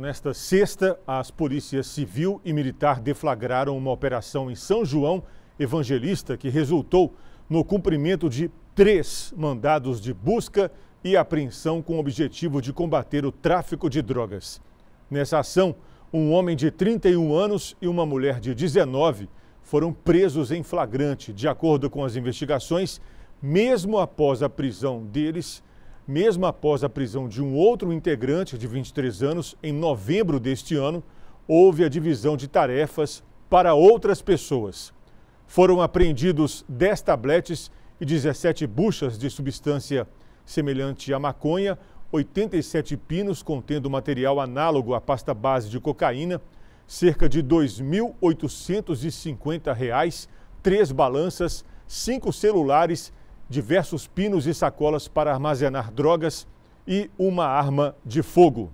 Nesta sexta, as polícias civil e militar deflagraram uma operação em São João Evangelista que resultou no cumprimento de três mandados de busca e apreensão com o objetivo de combater o tráfico de drogas. Nessa ação, um homem de 31 anos e uma mulher de 19 foram presos em flagrante. De acordo com as investigações, mesmo após a prisão deles, mesmo após a prisão de um outro integrante de 23 anos em novembro deste ano, houve a divisão de tarefas para outras pessoas. Foram apreendidos 10 tabletes e 17 buchas de substância semelhante à maconha, 87 pinos contendo material análogo à pasta base de cocaína, cerca de R$ 2.850, três balanças, cinco celulares diversos pinos e sacolas para armazenar drogas e uma arma de fogo.